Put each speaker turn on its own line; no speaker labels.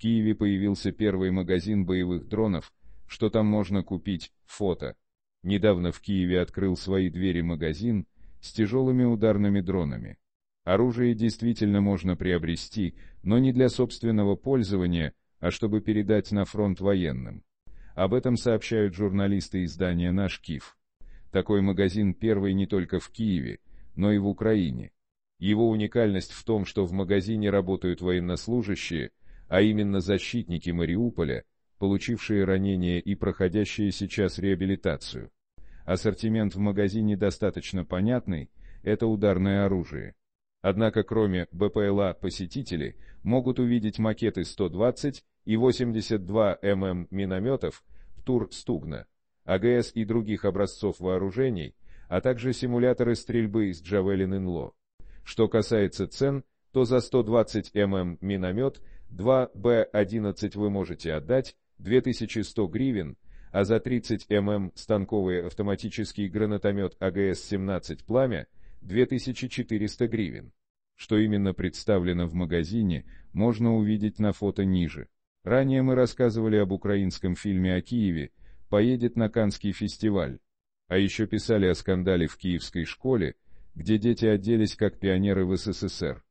Киеве появился первый магазин боевых дронов, что там можно купить, фото. Недавно в Киеве открыл свои двери магазин с тяжелыми ударными дронами. Оружие действительно можно приобрести, но не для собственного пользования, а чтобы передать на фронт военным. Об этом сообщают журналисты издания «Наш Киев». Такой магазин первый не только в Киеве, но и в Украине. Его уникальность в том, что в магазине работают военнослужащие – а именно защитники Мариуполя, получившие ранения и проходящие сейчас реабилитацию. Ассортимент в магазине достаточно понятный, это ударное оружие. Однако кроме БПЛА посетители могут увидеть макеты 120 и 82 мм минометов тур Стугна», АГС и других образцов вооружений, а также симуляторы стрельбы из Джавелин Инло. Что касается цен, то за 120 мм миномет 2Б11 вы можете отдать 2100 гривен, а за 30 мм станковый автоматический гранатомет АГС-17 «Пламя» 2400 гривен. Что именно представлено в магазине, можно увидеть на фото ниже. Ранее мы рассказывали об украинском фильме о Киеве «Поедет на Канский фестиваль», а еще писали о скандале в киевской школе, где дети оделись как пионеры в СССР.